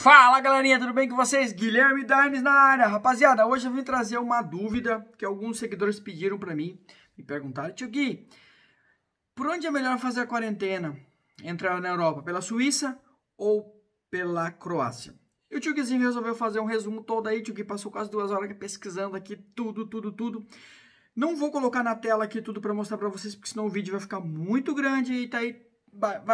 Fala galerinha, tudo bem com vocês? Guilherme Dines na área. Rapaziada, hoje eu vim trazer uma dúvida que alguns seguidores pediram para mim e perguntaram: Tio Gui, por onde é melhor fazer a quarentena? Entrar na Europa pela Suíça ou pela Croácia? E o tio Guizinho resolveu fazer um resumo todo aí. tio Gui passou quase duas horas pesquisando aqui tudo, tudo, tudo. Não vou colocar na tela aqui tudo para mostrar para vocês, porque senão o vídeo vai ficar muito grande e tá aí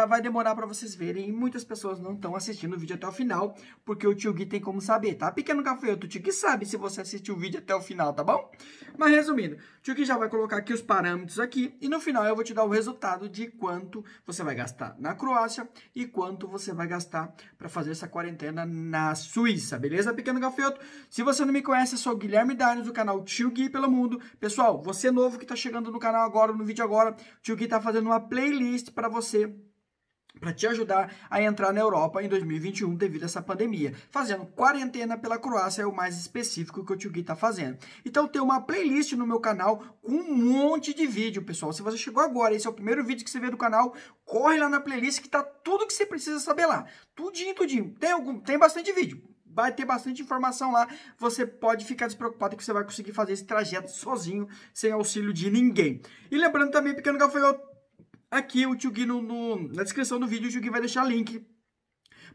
vai demorar para vocês verem e muitas pessoas não estão assistindo o vídeo até o final, porque o tio Gui tem como saber, tá? Pequeno gafanhoto, o tio Gui sabe se você assistiu o vídeo até o final, tá bom? Mas resumindo, o tio Gui já vai colocar aqui os parâmetros aqui e no final eu vou te dar o resultado de quanto você vai gastar na Croácia e quanto você vai gastar para fazer essa quarentena na Suíça, beleza, pequeno gafanhoto? Se você não me conhece, eu sou Guilherme Darnes, do canal Tio Gui pelo Mundo. Pessoal, você novo que tá chegando no canal agora, no vídeo agora, o tio Gui tá fazendo uma playlist para você para te ajudar a entrar na Europa em 2021 devido a essa pandemia. Fazendo quarentena pela Croácia é o mais específico que o Tio Gui está fazendo. Então tem uma playlist no meu canal com um monte de vídeo, pessoal. Se você chegou agora, esse é o primeiro vídeo que você vê do canal, corre lá na playlist que tá tudo que você precisa saber lá. Tudinho, tudinho. Tem algum, tem bastante vídeo vai ter bastante informação lá. Você pode ficar despreocupado que você vai conseguir fazer esse trajeto sozinho, sem auxílio de ninguém. E lembrando também, pequeno gafanhoto, Aqui o tio Gui, no, no, na descrição do vídeo, o tio Gui vai deixar link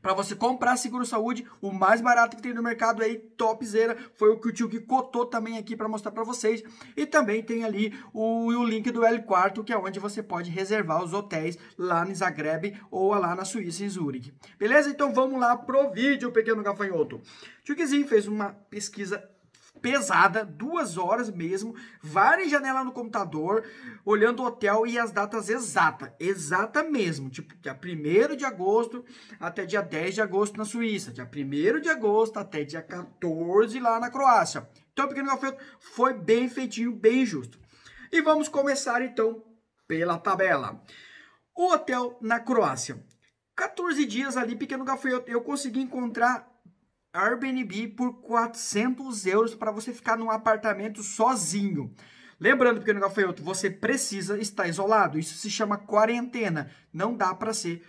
para você comprar seguro saúde, o mais barato que tem no mercado aí, topzera, foi o que o tio Gui cotou também aqui para mostrar para vocês. E também tem ali o, o link do L Quarto, que é onde você pode reservar os hotéis lá em Zagreb ou lá na Suíça, em Zurique. Beleza? Então vamos lá pro vídeo, pequeno gafanhoto. Tio Guizinho fez uma pesquisa pesada, duas horas mesmo, várias janelas no computador, olhando o hotel e as datas exatas, exata mesmo, tipo dia 1 de agosto até dia 10 de agosto na Suíça, dia 1 de agosto até dia 14 lá na Croácia. Então, pequeno galfeto foi bem feitinho, bem justo. E vamos começar então pela tabela. O hotel na Croácia. 14 dias ali, pequeno gafanhoto, eu consegui encontrar Airbnb por 400 euros para você ficar num apartamento sozinho. Lembrando, pequeno gafanhoto, você precisa estar isolado. Isso se chama quarentena. Não dá para ser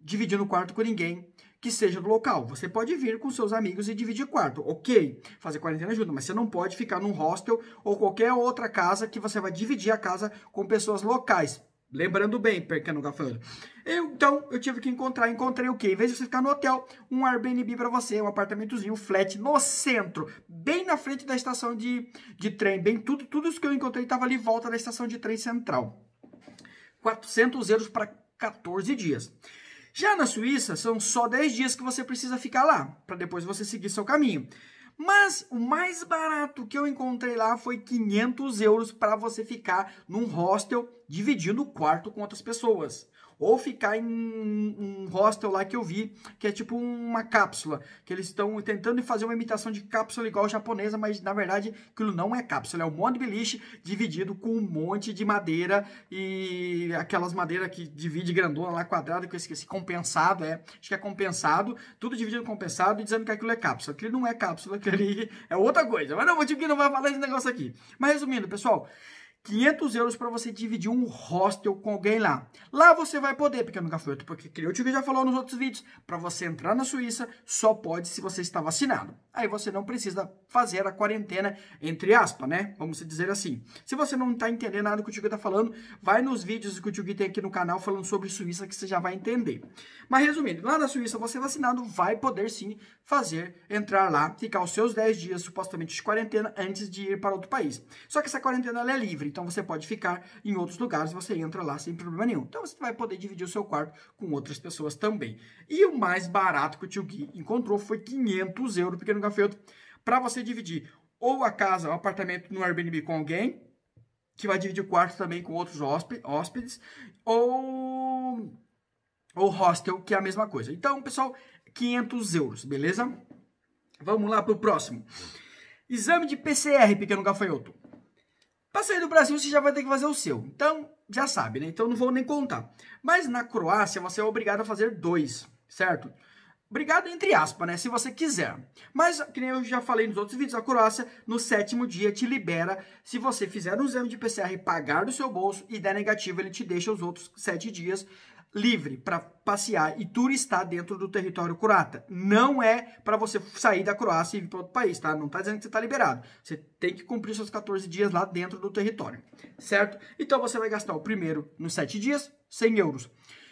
dividindo o quarto com ninguém que seja do local. Você pode vir com seus amigos e dividir quarto, ok? Fazer quarentena ajuda, mas você não pode ficar num hostel ou qualquer outra casa que você vai dividir a casa com pessoas locais. Lembrando bem, pequeno gafanhoto. Eu, então, eu tive que encontrar. Encontrei o quê? Em vez de você ficar no hotel, um Airbnb para você, um apartamentozinho, um flat no centro, bem na frente da estação de, de trem. Bem, tudo, tudo isso que eu encontrei estava ali volta da estação de trem central. 400 euros para 14 dias. Já na Suíça, são só 10 dias que você precisa ficar lá, para depois você seguir seu caminho. Mas o mais barato que eu encontrei lá foi 500 euros para você ficar num hostel dividindo o quarto com outras pessoas. Ou ficar em um hostel lá que eu vi, que é tipo uma cápsula, que eles estão tentando fazer uma imitação de cápsula igual japonesa, mas na verdade aquilo não é cápsula, é um monte de beliche dividido com um monte de madeira e aquelas madeiras que divide grandona lá quadrada, que eu esqueci, compensado, é, acho que é compensado, tudo dividido compensado e dizendo que aquilo é cápsula. Aquilo não é cápsula, aquilo ali é outra coisa, mas não, vou time que não vai falar esse negócio aqui. Mas resumindo, pessoal, 500 euros para você dividir um hostel com alguém lá. Lá você vai poder, pequeno gafanhoto, porque eu que já falou nos outros vídeos, para você entrar na Suíça só pode se você está vacinado. Aí você não precisa fazer a quarentena, entre aspas, né? Vamos dizer assim. Se você não está entendendo nada do que o Tio está falando, vai nos vídeos que o Tio tem aqui no canal falando sobre Suíça que você já vai entender. Mas resumindo, lá na Suíça você vacinado vai poder sim fazer, entrar lá, ficar os seus 10 dias supostamente de quarentena antes de ir para outro país. Só que essa quarentena é livre. Então você pode ficar em outros lugares, você entra lá sem problema nenhum. Então você vai poder dividir o seu quarto com outras pessoas também. E o mais barato que o tio Gui encontrou foi 500 euros, pequeno gafeto, para você dividir ou a casa, o apartamento no Airbnb com alguém, que vai dividir o quarto também com outros hóspedes, ou ou hostel, que é a mesma coisa. Então, pessoal, 500 euros, beleza? Vamos lá para o próximo. Exame de PCR, pequeno gafanhoto. Para sair do Brasil, você já vai ter que fazer o seu. Então, já sabe, né? Então, não vou nem contar. Mas na Croácia, você é obrigado a fazer dois, certo? Obrigado entre aspas, né? Se você quiser. Mas, que nem eu já falei nos outros vídeos, a Croácia, no sétimo dia, te libera. Se você fizer um exame de PCR, pagar do seu bolso e der negativo, ele te deixa os outros sete dias livre para passear e turistar dentro do território croata. Não é para você sair da Croácia e ir para outro país, tá? Não está dizendo que você está liberado. Você tem que cumprir seus 14 dias lá dentro do território, certo? Então você vai gastar o primeiro nos 7 dias, 100 euros.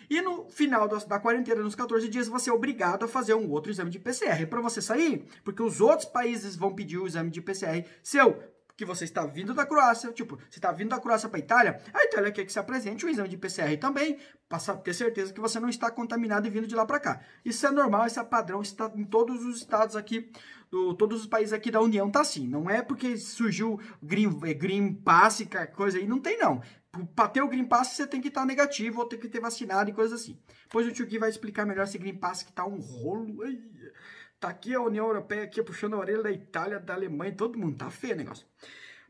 E no final da, quarentena, nos 14 dias, você é obrigado a fazer um outro exame de PCR. Para você sair, porque os outros países vão pedir o exame de PCR seu que você está vindo da Croácia, tipo, você está vindo da Croácia para a Itália, a Itália quer que se apresente um exame de PCR também, para ter certeza que você não está contaminado e vindo de lá para cá. Isso é normal, esse é padrão, está em todos os estados aqui, do, todos os países aqui da União tá assim. Não é porque surgiu Green, é, green Pass, coisa aí, não tem não. Para ter o Green Pass, você tem que estar tá negativo ou tem que ter vacinado e coisas assim. Depois o tio Gui vai explicar melhor esse Green Pass que tá um rolo. aí. Tá aqui a União Europeia aqui puxando a orelha da Itália, da Alemanha, todo mundo. Tá feio o negócio.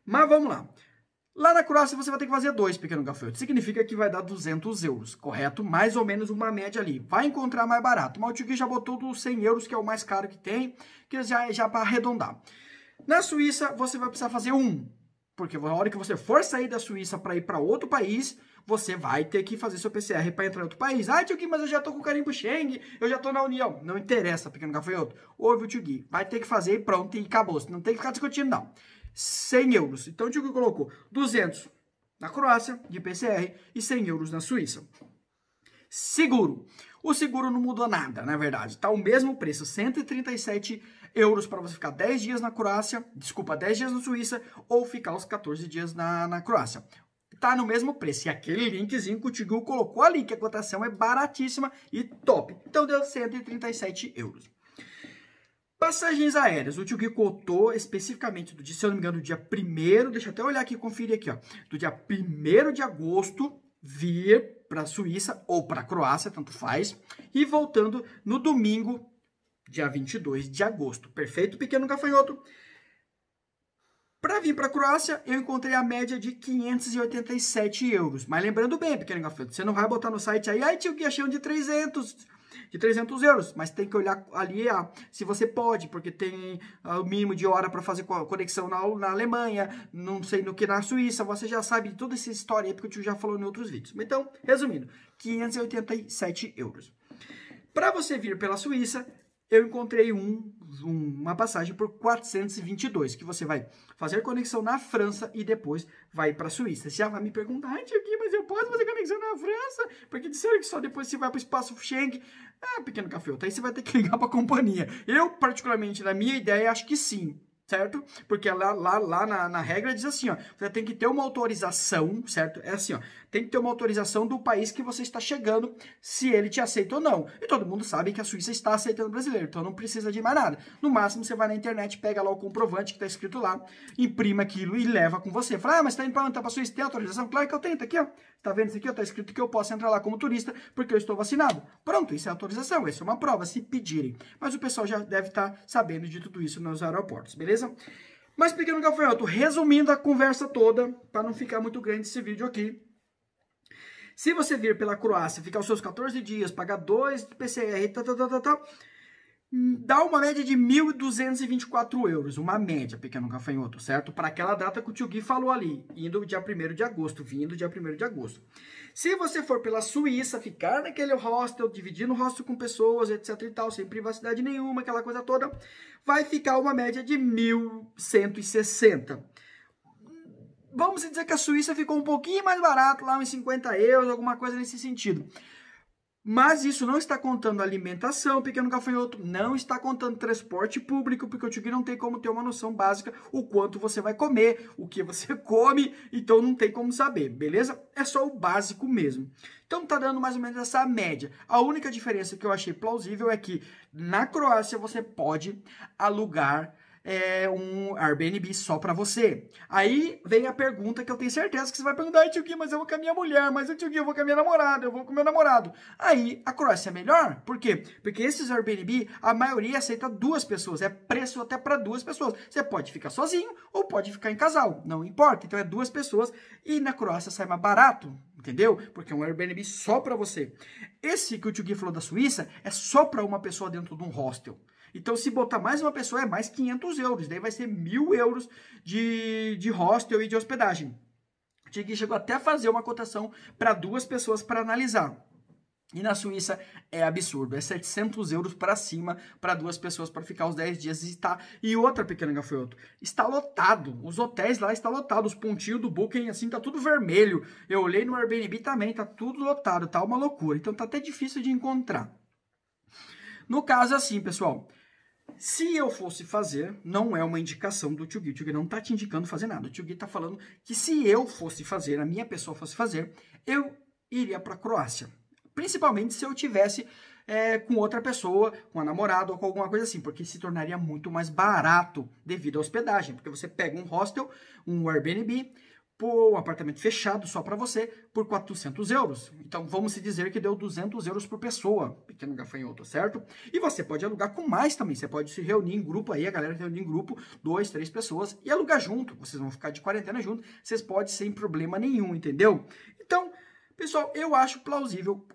Mas vamos lá. Lá na Croácia você vai ter que fazer dois pequeno gafanhoto. Significa que vai dar 200 euros, correto? Mais ou menos uma média ali. Vai encontrar mais barato. Maltigui já botou dos 100 euros, que é o mais caro que tem, que já é já para arredondar. Na Suíça você vai precisar fazer um, porque na hora que você for sair da Suíça para ir para outro país, você vai ter que fazer seu PCR para entrar em outro país. Ah, tio Gui, mas eu já tô com o carimbo Schengen, eu já tô na União. Não interessa, pequeno gafanhoto. Ouve o tio Gui, vai ter que fazer e pronto, e acabou. Você não tem que ficar discutindo, não. 100 euros. Então o tio Gui colocou 200 na Croácia, de PCR, e 100 euros na Suíça. Seguro. O seguro não mudou nada, na verdade. Tá o mesmo preço, 137 euros para você ficar 10 dias na Croácia, desculpa, 10 dias na Suíça, ou ficar os 14 dias na, na Croácia tá no mesmo preço. E aquele linkzinho que o Tigu colocou ali, que a cotação é baratíssima e top. Então deu 137 euros. Passagens aéreas, o Tigu cotou especificamente do dia, se eu não me engano, do dia 1 deixa eu até olhar aqui, conferir aqui, ó, do dia 1 de agosto, vir para a Suíça ou para a Croácia, tanto faz, e voltando no domingo, dia 22 de agosto. Perfeito, pequeno gafanhoto? Para vir para a Croácia, eu encontrei a média de 587 euros. Mas lembrando bem, pequeno gafanhoto, você não vai botar no site aí, aí tio, que achei de 300, de 300 euros. Mas tem que olhar ali ah, se você pode, porque tem ah, o mínimo de hora para fazer conexão na, na, Alemanha, não sei no que na Suíça. Você já sabe de toda essa história aí, porque o tio já falou em outros vídeos. Então, resumindo, 587 euros. Para você vir pela Suíça, eu encontrei um, uma passagem por 422, que você vai fazer conexão na França e depois vai para a Suíça. Você já vai me perguntar, ah, aqui, mas eu posso fazer conexão na França? Porque disseram que só depois você vai para o espaço Schengen. Ah, pequeno café, tá? aí você vai ter que ligar para a companhia. Eu, particularmente, na minha ideia, acho que sim certo? Porque lá, lá, lá na, na regra diz assim, ó, você tem que ter uma autorização, certo? É assim, ó, tem que ter uma autorização do país que você está chegando, se ele te aceita ou não. E todo mundo sabe que a Suíça está aceitando brasileiro, então não precisa de mais nada. No máximo, você vai na internet, pega lá o comprovante que está escrito lá, imprima aquilo e leva com você. Fala, ah, mas está indo para tá a Suíça, tem autorização? Claro que eu tenho, tá aqui, ó. Tá vendo isso aqui? está tá escrito que eu posso entrar lá como turista porque eu estou vacinado. Pronto, isso é autorização, isso é uma prova, se pedirem. Mas o pessoal já deve estar tá sabendo de tudo isso nos aeroportos, beleza? beleza? Mas, pequeno gafanhoto, resumindo a conversa toda, para não ficar muito grande esse vídeo aqui, se você vir pela Croácia, ficar os seus 14 dias, pagar 2 PCR, tá, tá, tá, tá, tá dá uma média de 1.224 euros, uma média, pequeno gafanhoto, certo? Para aquela data que o tio Gui falou ali, indo dia 1 de agosto, vindo dia 1 de agosto. Se você for pela Suíça, ficar naquele hostel, dividindo o hostel com pessoas, etc e tal, sem privacidade nenhuma, aquela coisa toda, vai ficar uma média de 1.160. Vamos dizer que a Suíça ficou um pouquinho mais barato, lá uns 50 euros, alguma coisa nesse sentido. Mas isso não está contando alimentação, pequeno gafanhoto, não está contando transporte público, porque o tigre não tem como ter uma noção básica o quanto você vai comer, o que você come, então não tem como saber, beleza? É só o básico mesmo. Então tá dando mais ou menos essa média. A única diferença que eu achei plausível é que na Croácia você pode alugar é, um Airbnb só para você. Aí vem a pergunta que eu tenho certeza que você vai perguntar, tio Gui, mas eu vou com a minha mulher, mas tio Gui, eu vou com a minha namorada, eu vou com o meu namorado. Aí a Croácia é melhor, por quê? Porque esses Airbnb, a maioria aceita duas pessoas, é preço até para duas pessoas. Você pode ficar sozinho ou pode ficar em casal, não importa. Então é duas pessoas e na Croácia sai mais barato, entendeu? Porque é um Airbnb só para você. Esse que o tio Gui falou da Suíça é só para uma pessoa dentro de um hostel. Então, se botar mais uma pessoa, é mais 500 euros. Daí vai ser mil euros de, de hostel e de hospedagem. Tigui chegou até a fazer uma cotação para duas pessoas para analisar. E na Suíça é absurdo, é 700 euros para cima para duas pessoas para ficar os 10 dias e está. E outra pequena gafanhoto, está lotado, os hotéis lá está lotado, os pontinhos do Booking assim tá tudo vermelho. Eu olhei no Airbnb também, tá tudo lotado, tá uma loucura. Então tá até difícil de encontrar. No caso é assim, pessoal, se eu fosse fazer, não é uma indicação do Tio Gui. O Tio Gui não está te indicando fazer nada. O Tio Gui está falando que se eu fosse fazer, a minha pessoa fosse fazer, eu iria para a Croácia. Principalmente se eu tivesse é, com outra pessoa, com a namorada ou com alguma coisa assim, porque se tornaria muito mais barato devido à hospedagem. Porque você pega um hostel, um Airbnb, por um apartamento fechado só para você por 400 euros. Então vamos se dizer que deu 200 euros por pessoa, pequeno gafanhoto, certo? E você pode alugar com mais também. Você pode se reunir em grupo aí, a galera reunir em grupo, dois, três pessoas e alugar junto. Vocês vão ficar de quarentena junto. Vocês podem sem problema nenhum, entendeu? Então Pessoal, eu acho plausível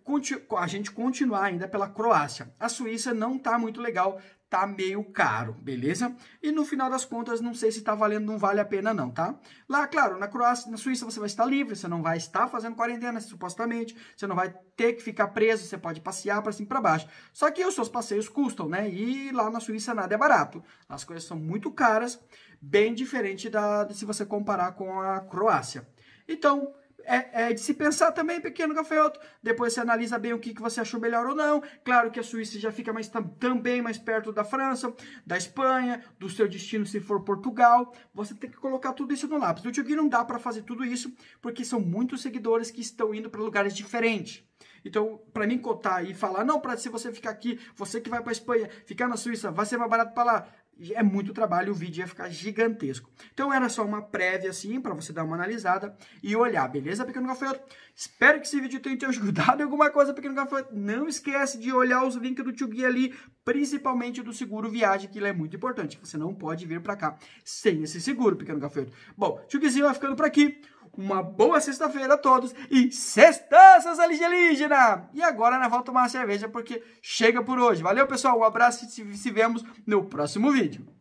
a gente continuar ainda pela Croácia. A Suíça não está muito legal, tá meio caro, beleza? E no final das contas, não sei se tá valendo, não vale a pena não, tá? Lá, claro, na Croácia, na Suíça você vai estar livre, você não vai estar fazendo quarentena, supostamente, você não vai ter que ficar preso, você pode passear para cima e para baixo. Só que os seus passeios custam, né? E lá na Suíça nada é barato. As coisas são muito caras, bem diferente da se você comparar com a Croácia. Então, é, é, de se pensar também, pequeno gafanhoto. Depois você analisa bem o que, que você achou melhor ou não. Claro que a Suíça já fica mais, também mais perto da França, da Espanha, do seu destino se for Portugal. Você tem que colocar tudo isso no lápis. No Tio não dá para fazer tudo isso, porque são muitos seguidores que estão indo para lugares diferentes. Então, para mim cotar e falar, não, para se você ficar aqui, você que vai para Espanha, ficar na Suíça, vai ser mais barato para lá é muito trabalho, o vídeo ia ficar gigantesco. Então era só uma prévia assim, para você dar uma analisada e olhar, beleza, Pequeno Gafanhoto? Espero que esse vídeo tenha te ajudado em alguma coisa, Pequeno Gafanhoto. Não esquece de olhar os links do Tio Gui ali, principalmente do seguro viagem, que ele é muito importante. Você não pode vir para cá sem esse seguro, Pequeno Gafanhoto. Bom, Tio Guizinho vai ficando por aqui. Uma boa sexta-feira a todos e sextanças alienígena! E agora nós né, vamos tomar uma cerveja porque chega por hoje. Valeu, pessoal. Um abraço e se vemos no próximo vídeo.